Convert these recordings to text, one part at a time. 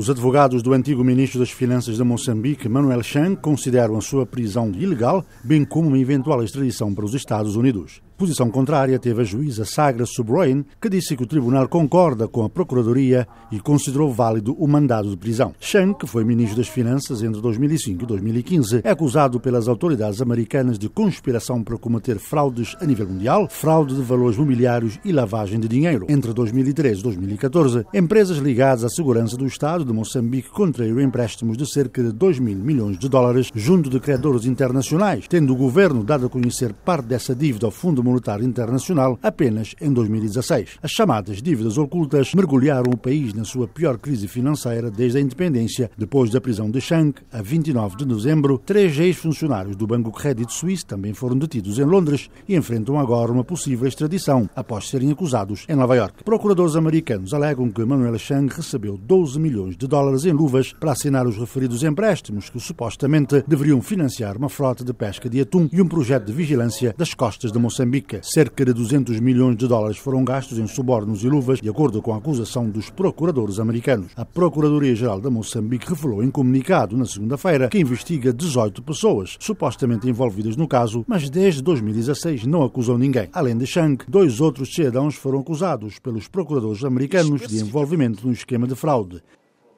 Os advogados do antigo ministro das Finanças de Moçambique, Manuel Chan, consideram a sua prisão ilegal, bem como uma eventual extradição para os Estados Unidos. Posição contrária teve a juíza Sagra Subroin, que disse que o tribunal concorda com a Procuradoria e considerou válido o mandado de prisão. Shen, que foi ministro das Finanças entre 2005 e 2015, é acusado pelas autoridades americanas de conspiração para cometer fraudes a nível mundial, fraude de valores mobiliários e lavagem de dinheiro. Entre 2013 e 2014, empresas ligadas à segurança do Estado de Moçambique contraíram empréstimos de cerca de 2 mil milhões de dólares junto de credores internacionais, tendo o governo dado a conhecer parte dessa dívida ao Fundo Monetário Internacional apenas em 2016. As chamadas dívidas ocultas mergulharam o país na sua pior crise financeira desde a independência, depois da prisão de Shank, a 29 de dezembro, três ex-funcionários do Banco Credit Suisse também foram detidos em Londres e enfrentam agora uma possível extradição após serem acusados em Nova York. Procuradores americanos alegam que Manuel Chang recebeu 12 milhões de dólares em luvas para assinar os referidos empréstimos que supostamente deveriam financiar uma frota de pesca de atum e um projeto de vigilância das costas de Moçambique. África. Cerca de 200 milhões de dólares foram gastos em subornos e luvas, de acordo com a acusação dos procuradores americanos. A Procuradoria-Geral da Moçambique revelou em comunicado na segunda-feira que investiga 18 pessoas supostamente envolvidas no caso, mas desde 2016 não acusou ninguém. Além de Shank, dois outros cidadãos foram acusados pelos procuradores americanos de envolvimento no esquema de fraude.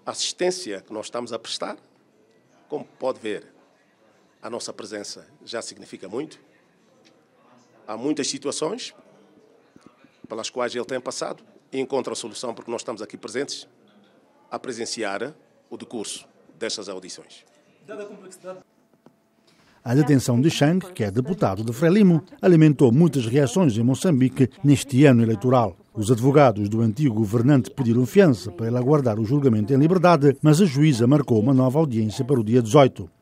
A assistência que nós estamos a prestar, como pode ver, a nossa presença já significa muito. Há muitas situações pelas quais ele tem passado e encontra a solução, porque nós estamos aqui presentes a presenciar o decurso destas audições. A detenção de Chang, que é deputado de Frelimo, alimentou muitas reações em Moçambique neste ano eleitoral. Os advogados do antigo governante pediram fiança para ele aguardar o julgamento em liberdade, mas a juíza marcou uma nova audiência para o dia 18.